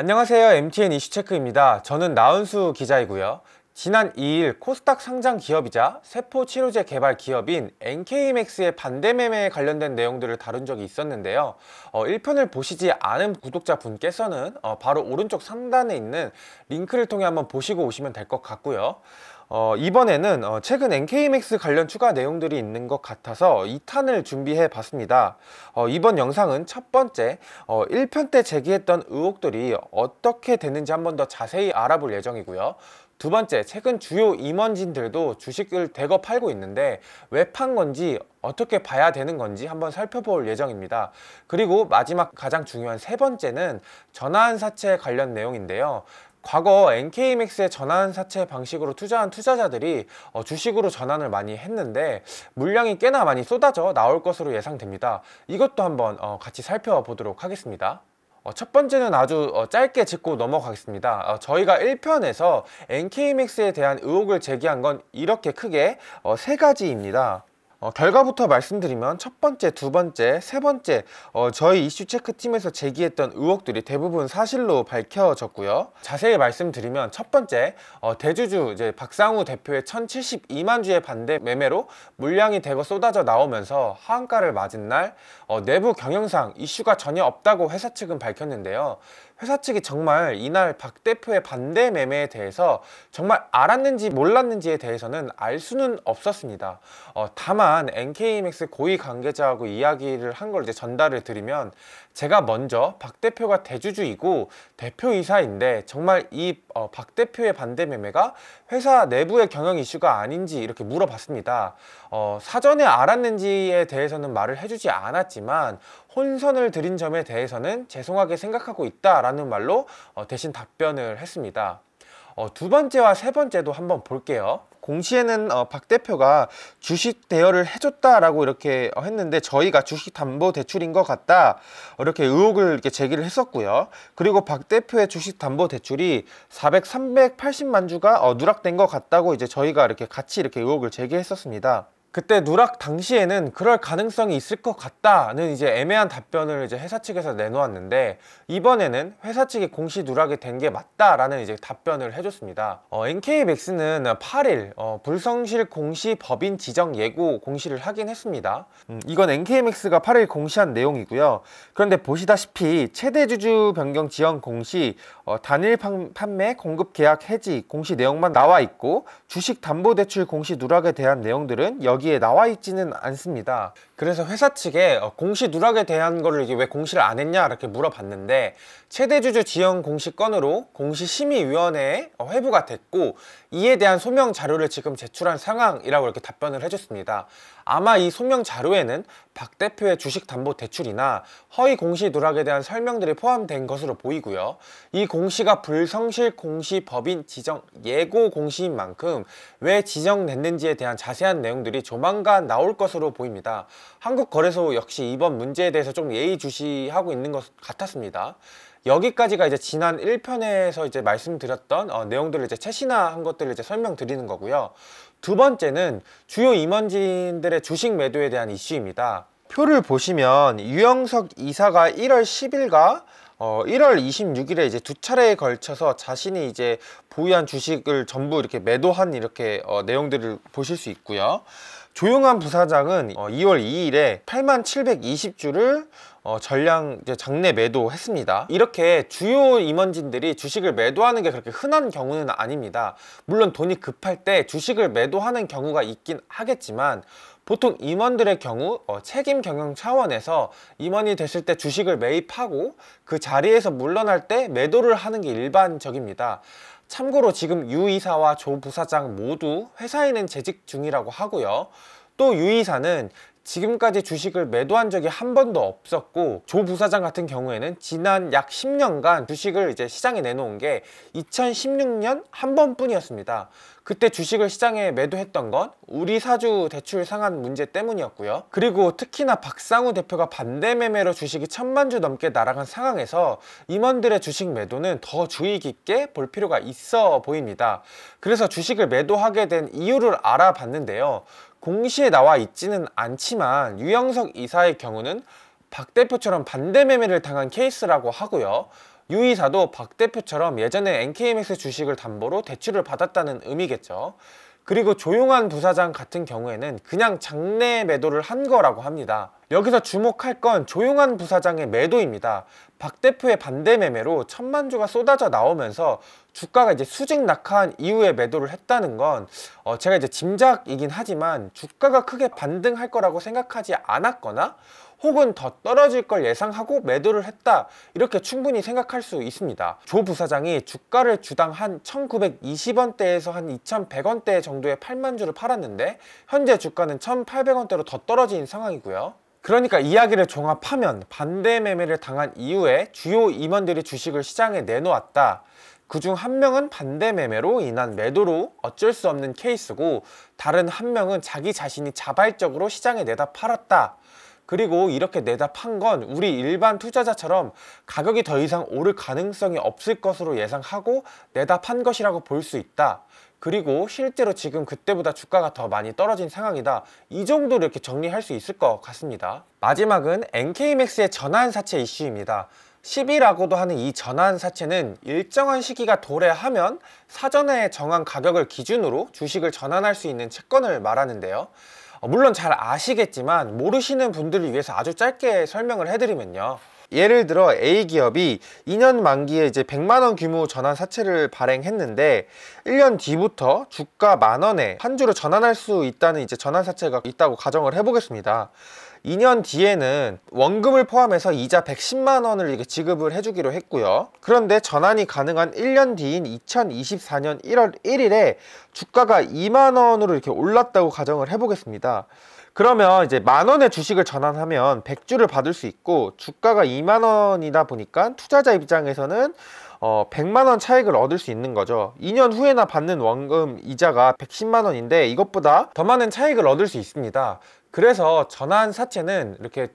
안녕하세요. MTN 이슈체크입니다. 저는 나은수 기자이고요. 지난 2일 코스닥 상장 기업이자 세포치료제 개발 기업인 NK맥스의 반대 매매에 관련된 내용들을 다룬 적이 있었는데요. 어, 1편을 보시지 않은 구독자분께서는 어, 바로 오른쪽 상단에 있는 링크를 통해 한번 보시고 오시면 될 것 같고요. 어, 이번에는 어, 최근 NKMX 관련 추가 내용들이 있는 것 같아서 2탄을 준비해 봤습니다. 어, 이번 영상은 첫 번째, 어, 1편 때 제기했던 의혹들이 어떻게 되는지 한 번 더 자세히 알아볼 예정이고요. 두 번째, 최근 주요 임원진들도 주식을 대거 팔고 있는데 왜 판 건지 어떻게 봐야 되는 건지 한번 살펴볼 예정입니다. 그리고 마지막 가장 중요한 세 번째는 전화한 사채 관련 내용인데요. 과거 NK맥스의 전환 사채 방식으로 투자한 투자자들이 어, 주식으로 전환을 많이 했는데 물량이 꽤나 많이 쏟아져 나올 것으로 예상됩니다. 이것도 한번 어, 같이 살펴보도록 하겠습니다. 어, 첫 번째는 아주 짧게 짚고 넘어가겠습니다. 저희가 1편에서 NK맥스에 대한 의혹을 제기한 건 이렇게 크게 세 가지입니다. 어, 결과부터 말씀드리면 첫 번째, 두 번째, 세 번째 어, 저희 이슈 체크팀에서 제기했던 의혹들이 대부분 사실로 밝혀졌고요 자세히 말씀드리면 첫 번째 어, 대주주 이제 박상우 대표의 1072만 주의 반대 매매로 물량이 대거 쏟아져 나오면서 하한가를 맞은 날 어, 내부 경영상 이슈가 전혀 없다고 회사 측은 밝혔는데요 회사 측이 정말 이날 박 대표의 반대 매매에 대해서 정말 알았는지 몰랐는지에 대해서는 알 수는 없었습니다. 어, 다만 NKMX 고위 관계자하고 이야기를 한 걸 이제 전달을 드리면 제가 먼저 박 대표가 대주주이고 대표이사인데 정말 이박 어, 대표의 반대 매매가 회사 내부의 경영 이슈가 아닌지 이렇게 물어봤습니다. 어, 사전에 알았는지에 대해서는 말을 해주지 않았지만 혼선을 드린 점에 대해서는 죄송하게 생각하고 있다라는 말로 어, 대신 답변을 했습니다. 어, 두 번째와 세 번째도 한번 볼게요. 공시에는 어, 박 대표가 주식 대여를 해줬다라고 이렇게 어, 했는데 저희가 주식 담보 대출인 것 같다 이렇게 의혹을 이렇게 제기를 했었고요. 그리고 박 대표의 주식 담보 대출이 400, 380만 주가 어, 누락된 것 같다고 이제 저희가 이렇게 같이 이렇게 의혹을 제기했었습니다. 그때 누락 당시에는 그럴 가능성이 있을 것 같다는 이제 애매한 답변을 이제 회사 측에서 내놓았는데 이번에는 회사 측이 공시 누락이 된 게 맞다라는 이제 답변을 해줬습니다. 어, NK맥스는 8일 어, 불성실 공시 법인 지정 예고 공시를 하긴 했습니다. 음, 이건 NK맥스가 8일 공시한 내용이고요. 그런데 보시다시피 최대 주주 변경 지연 공시 어, 단일 판, 판매 공급 계약 해지 공시 내용만 나와 있고 주식 담보 대출 공시 누락에 대한 내용들은 여기 여기에 나와 있지는 않습니다 그래서 회사 측에 어, 공시 누락에 대한 거를 이게 왜 공시를 안 했냐 이렇게 물어봤는데 최대주주 지연 공시 건으로 공시심의위원회에 어, 회부가 됐고 이에 대한 소명 자료를 지금 제출한 상황이라고 이렇게 답변을 해줬습니다. 아마 이 소명 자료에는 박 대표의 주식 담보 대출이나 허위 공시 누락에 대한 설명들이 포함된 것으로 보이고요. 이 공시가 불성실 공시 법인 지정 예고 공시인 만큼 왜 지정됐는지에 대한 자세한 내용들이 조만간 나올 것으로 보입니다. 한국거래소 역시 이번 문제에 대해서 좀 예의주시하고 있는 것 같았습니다. 여기까지가 이제 지난 1편에서 이제 말씀드렸던 어, 내용들을 이제 채신화한 것들을 이제 설명드리는 거고요. 두 번째는 주요 임원진들의 주식 매도에 대한 이슈입니다. 표를 보시면 유영석 이사가 1월 10일과 어, 1월 26일에 이제 두 차례에 걸쳐서 자신이 이제 보유한 주식을 전부 이렇게 매도한 이렇게 어, 내용들을 보실 수 있고요. 조용한 부사장은 2월 어, 2일에 8만 720주를 어, 전량 장내 매도했습니다 이렇게 주요 임원진들이 주식을 매도하는 게 그렇게 흔한 경우는 아닙니다 물론 돈이 급할 때 주식을 매도하는 경우가 있긴 하겠지만 보통 임원들의 경우 어, 책임 경영 차원에서 임원이 됐을 때 주식을 매입하고 그 자리에서 물러날 때 매도를 하는 게 일반적입니다 참고로 지금 유 이사와 조 부사장 모두 회사에는 재직 중이라고 하고요. 또유 이사는 지금까지 주식을 매도한 적이 한 번도 없었고 조 부사장 같은 경우에는 지난 약 10년간 주식을 이제 시장에 내놓은 게 2016년 한 번뿐이었습니다. 그때 주식을 시장에 매도했던 건 우리 사주 대출 상한 문제 때문이었고요. 그리고 특히나 박상우 대표가 반대 매매로 주식이 천만 주 넘게 날아간 상황에서 임원들의 주식 매도는 더 주의 깊게 볼 필요가 있어 보입니다. 그래서 주식을 매도하게 된 이유를 알아봤는데요. 공시에 나와 있지는 않지만 유영석 이사의 경우는 박 대표처럼 반대 매매를 당한 케이스라고 하고요. 유 이사도 박 대표처럼 예전에 NKMX 주식을 담보로 대출을 받았다는 의미겠죠. 그리고 조용한 부사장 같은 경우에는 그냥 장내 매도를 한 거라고 합니다. 여기서 주목할 건 조용한 부사장의 매도입니다. 박 대표의 반대 매매로 천만 주가 쏟아져 나오면서 주가가 이제 수직 낙하한 이후에 매도를 했다는 건 어 제가 이제 짐작이긴 하지만 주가가 크게 반등할 거라고 생각하지 않았거나 혹은 더 떨어질 걸 예상하고 매도를 했다 이렇게 충분히 생각할 수 있습니다. 조 부사장이 주가를 주당 한 1920원대에서 한 2100원대 정도의 8만 주를 팔았는데 현재 주가는 1800원대로 더 떨어진 상황이고요. 그러니까 이야기를 종합하면 반대 매매를 당한 이후에 주요 임원들이 주식을 시장에 내놓았다. 그 중 한 명은 반대 매매로 인한 매도로 어쩔 수 없는 케이스고 다른 한 명은 자기 자신이 자발적으로 시장에 내다 팔았다. 그리고 이렇게 내다 판 건 우리 일반 투자자처럼 가격이 더 이상 오를 가능성이 없을 것으로 예상하고 내다 판 것이라고 볼 수 있다. 그리고 실제로 지금 그때보다 주가가 더 많이 떨어진 상황이다 이 정도로 이렇게 정리할 수 있을 것 같습니다 마지막은 NK맥스의 전환사채 이슈입니다 10이라고도 하는 이 전환사채는 일정한 시기가 도래하면 사전에 정한 가격을 기준으로 주식을 전환할 수 있는 채권을 말하는데요 어, 물론 잘 아시겠지만 모르시는 분들을 위해서 아주 짧게 설명을 해드리면요 예를 들어 A기업이 2년 만기에 이제 100만원 규모 전환 사채를 발행했는데 1년 뒤부터 주가 만원에 한 주로 전환할 수 있다는 이제 전환 사채가 있다고 가정을 해보겠습니다 2년 뒤에는 원금을 포함해서 이자 110만 원을 이렇게 지급을 해주기로 했고요. 그런데 전환이 가능한 1년 뒤인 2024년 1월 1일에 주가가 2만 원으로 이렇게 올랐다고 가정을 해보겠습니다. 그러면 이제 만 원의 주식을 전환하면 100주를 받을 수 있고 주가가 2만 원이다 보니까 투자자 입장에서는 어, 100만 원 차익을 얻을 수 있는 거죠. 2년 후에나 받는 원금 이자가 110만 원인데 이것보다 더 많은 차익을 얻을 수 있습니다. 그래서 전환 사채는 이렇게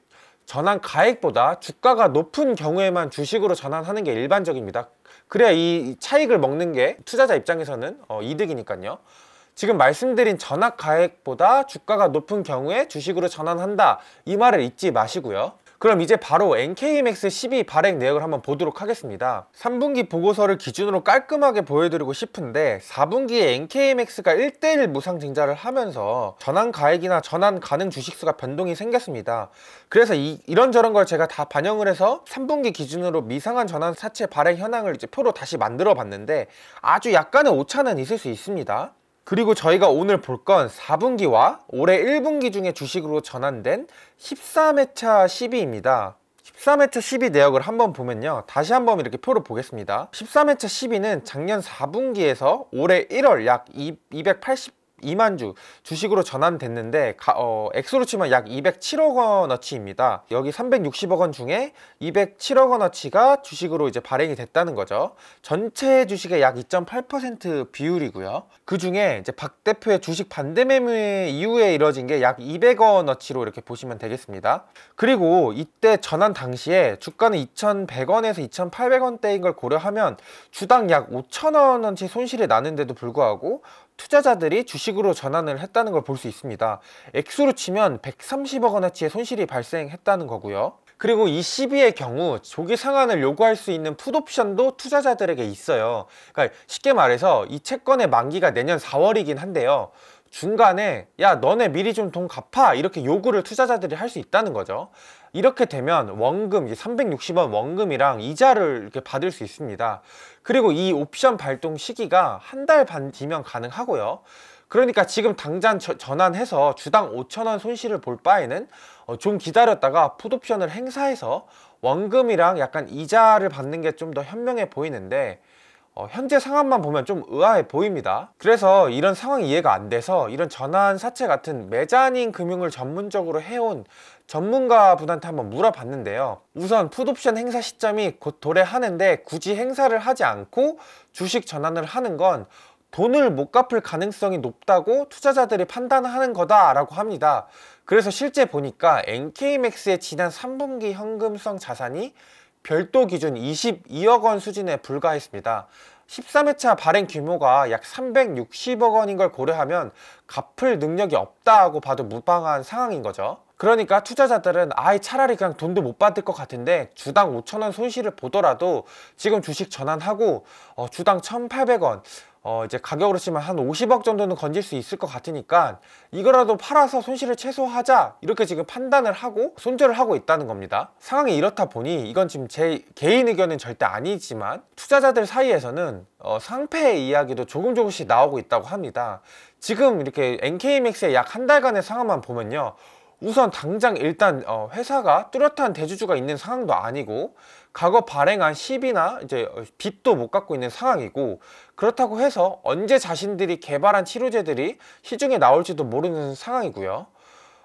전환 가액보다 주가가 높은 경우에만 주식으로 전환하는 게 일반적입니다 그래야 이 차익을 먹는 게 투자자 입장에서는 어, 이득이니까요 지금 말씀드린 전환 가액보다 주가가 높은 경우에 주식으로 전환한다 이 말을 잊지 마시고요 그럼 이제 바로 NKMX 12 발행 내역을 한번 보도록 하겠습니다. 3분기 보고서를 기준으로 깔끔하게 보여드리고 싶은데 4분기에 NKMX가 1대1 무상 증자를 하면서 전환 가액이나 전환 가능 주식수가 변동이 생겼습니다. 그래서 이, 이런저런 걸 제가 다 반영을 해서 3분기 기준으로 미상한 전환 사채 발행 현황을 이제 표로 다시 만들어 봤는데 아주 약간의 오차는 있을 수 있습니다. 그리고 저희가 오늘 볼 건 4분기와 올해 1분기 중에 주식으로 전환된 13회차 12입니다. 13회차 12 내역을 한번 보면요 다시 한번 이렇게 표를 보겠습니다 13회차 12는 작년 4분기에서 올해 1월 약280 2만 주 주식으로 전환됐는데 가, 어, 액수로 치면 약 207억 원어치입니다. 여기 360억 원 중에 207억 원어치가 주식으로 이제 발행이 됐다는 거죠. 전체 주식의 약 2.8% 비율이고요. 그 중에 이제 박 대표의 주식 반대 매매 이후에 이뤄진 게 약 200억 원어치로 이렇게 보시면 되겠습니다. 그리고 이때 전환 당시에 주가는 2,100원에서 2,800원대인 걸 고려하면 주당 약 5,000원어치 손실이 나는데도 불구하고 투자자들이 주식으로 전환을 했다는 걸 볼 수 있습니다. 액수로 치면 130억 원어치의 손실이 발생했다는 거고요. 그리고 이 CB의 경우 조기 상환을 요구할 수 있는 풋옵션도 투자자들에게 있어요. 그러니까 쉽게 말해서 이 채권의 만기가 내년 4월이긴 한데요. 중간에 야 너네 미리 좀 돈 갚아 이렇게 요구를 투자자들이 할 수 있다는 거죠 이렇게 되면 원금 360원 원금이랑 이자를 이렇게 받을 수 있습니다 그리고 이 옵션 발동 시기가 한 달 반 뒤면 가능하고요 그러니까 지금 당장 전환해서 주당 5천원 손실을 볼 바에는 어, 좀 기다렸다가 풋옵션을 행사해서 원금이랑 약간 이자를 받는 게 좀 더 현명해 보이는데 어, 현재 상황만 보면 좀 의아해 보입니다 그래서 이런 상황 이해가 안 돼서 이런 전환 사채 같은 메자닌 금융을 전문적으로 해온 전문가 분한테 한번 물어봤는데요 우선 푸드옵션 행사 시점이 곧 도래하는데 굳이 행사를 하지 않고 주식 전환을 하는 건 돈을 못 갚을 가능성이 높다고 투자자들이 판단하는 거다라고 합니다. 그래서 실제 보니까 NK맥스의 지난 3분기 현금성 자산이 별도 기준 22억 원 수준에 불과했습니다. 13회차 발행 규모가 약 360억 원인 걸 고려하면 갚을 능력이 없다고 봐도 무방한 상황인 거죠. 그러니까 투자자들은 아예 차라리 그냥 돈도 못 받을 것 같은데 주당 5천원 손실을 보더라도 지금 주식 전환하고 어, 주당 1,800원 어 이제 가격으로 치면 한 50억 정도는 건질 수 있을 것 같으니까 이거라도 팔아서 손실을 최소화하자 이렇게 지금 판단을 하고 손절을 하고 있다는 겁니다 상황이 이렇다 보니 이건 지금 제 개인 의견은 절대 아니지만 투자자들 사이에서는 어 상패의 이야기도 조금 조금씩 나오고 있다고 합니다 지금 이렇게 NK맥스의 약 한 달간의 상황만 보면요 우선 당장 일단 어 회사가 뚜렷한 대주주가 있는 상황도 아니고 과거 발행한 시비나 이제 빚도 못갖고 있는 상황이고 그렇다고 해서 언제 자신들이 개발한 치료제들이 시중에 나올지도 모르는 상황이고요.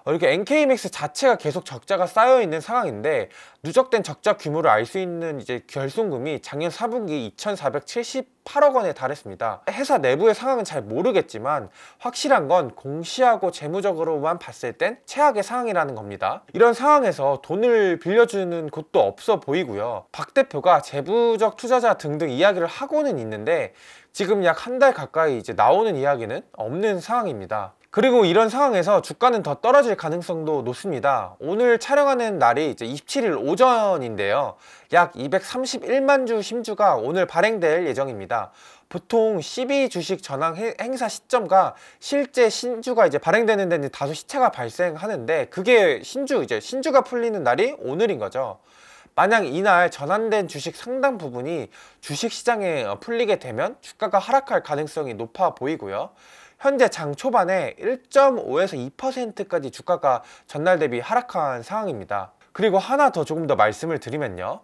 어, 이렇게 NK맥스 자체가 계속 적자가 쌓여 있는 상황인데 누적된 적자 규모를 알 수 있는 이제 결손금이 작년 4분기 2,478억 원에 달했습니다. 회사 내부의 상황은 잘 모르겠지만 확실한 건 공시하고 재무적으로만 봤을 땐 최악의 상황이라는 겁니다. 이런 상황에서 돈을 빌려주는 곳도 없어 보이고요. 박 대표가 재부적 투자자 등등 이야기를 하고는 있는데 지금 약 한 달 가까이 이제 나오는 이야기는 없는 상황입니다. 그리고 이런 상황에서 주가는 더 떨어질 가능성도 높습니다. 오늘 촬영하는 날이 이제 27일 오전인데요. 약 231만 주 심주가 오늘 발행될 예정입니다. 보통 12주식 전황 행사 시점과 실제 신주가 이제 발행되는 데는 다소 시차가 발생하는데 그게 신주 이제 신주가 풀리는 날이 오늘인 거죠. 만약 이날 전환된 주식 상당 부분이 주식시장에 어, 풀리게 되면 주가가 하락할 가능성이 높아 보이고요. 현재 장 초반에 1.5에서 2%까지 주가가 전날 대비 하락한 상황입니다. 그리고 하나 더 조금 더 말씀을 드리면요.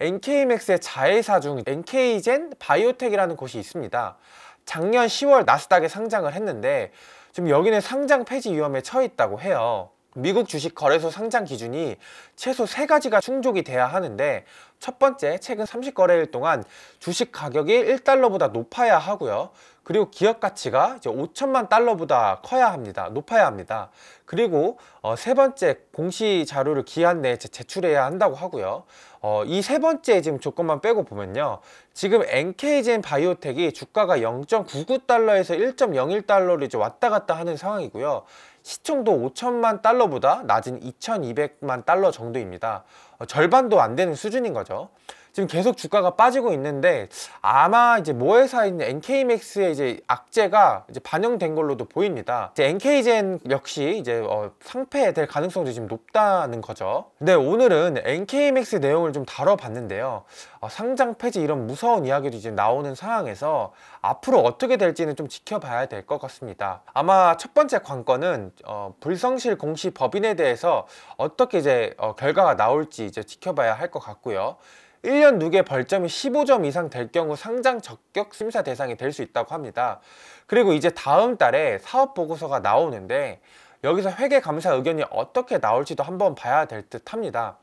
NK맥스의 자회사 중 NK젠 바이오텍이라는 곳이 있습니다. 작년 10월 나스닥에 상장을 했는데 지금 여기는 상장 폐지 위험에 처해 있다고 해요. 미국 주식 거래소 상장 기준이 최소 세가지가 충족이 돼야 하는데 첫 번째, 최근 30거래일 동안 주식 가격이 1달러보다 높아야 하고요. 그리고 기업 가치가 이제 5천만 달러보다 커야 합니다. 높아야 합니다. 그리고 어, 세 번째, 공시 자료를 기한 내에 제출해야 한다고 하고요. 어, 이 세 번째 지금 조건만 빼고 보면요. 지금 NK젠 바이오텍이 주가가 0.99달러에서 1 0 1달러로 이제 왔다 갔다 하는 상황이고요. 시총도 5천만 달러보다 낮은 2,200만 달러 정도입니다. 어, 절반도 안 되는 수준인 거죠. 지금 계속 주가가 빠지고 있는데 아마 이제 모회사인 NK맥스의 이제 악재가 이제 반영된 걸로도 보입니다. 이제 NK젠 역시 이제 어, 상패될 가능성도 지금 높다는 거죠. 네, 오늘은 NK맥스 내용을 좀 다뤄봤는데요. 어, 상장 폐지 이런 무서운 이야기도 이제 나오는 상황에서 앞으로 어떻게 될지는 좀 지켜봐야 될 것 같습니다. 아마 첫 번째 관건은 어, 불성실 공시 법인에 대해서 어떻게 이제 어, 결과가 나올지 이제 지켜봐야 할 것 같고요. 1년 누계 벌점이 15점 이상 될 경우 상장 적격 심사 대상이 될 수 있다고 합니다. 그리고 이제 다음 달에 사업 보고서가 나오는데 여기서 회계 감사 의견이 어떻게 나올지도 한번 봐야 될 듯 합니다.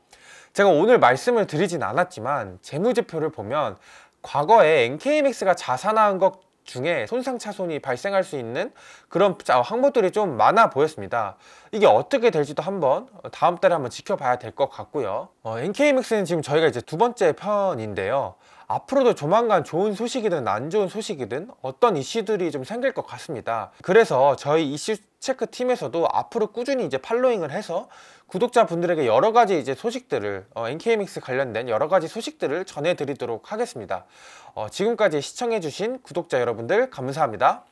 제가 오늘 말씀을 드리진 않았지만 재무제표를 보면 과거에 NKMX가 자산화한 것 중에 손상 차손이 발생할 수 있는 그런 항목들이 좀 많아 보였습니다. 이게 어떻게 될지도 한번 어, 다음 달에 한번 지켜봐야 될 것 같고요. 어, NKMX는 지금 저희가 이제 두 번째 편인데요. 앞으로도 조만간 좋은 소식이든 안 좋은 소식이든 어떤 이슈들이 좀 생길 것 같습니다 그래서 저희 이슈 체크 팀에서도 앞으로 꾸준히 이제 팔로잉을 해서 구독자분들에게 여러 가지 이제 소식들을 어, NKMX 관련된 여러 가지 소식들을 전해드리도록 하겠습니다 어, 지금까지 시청해주신 구독자 여러분들 감사합니다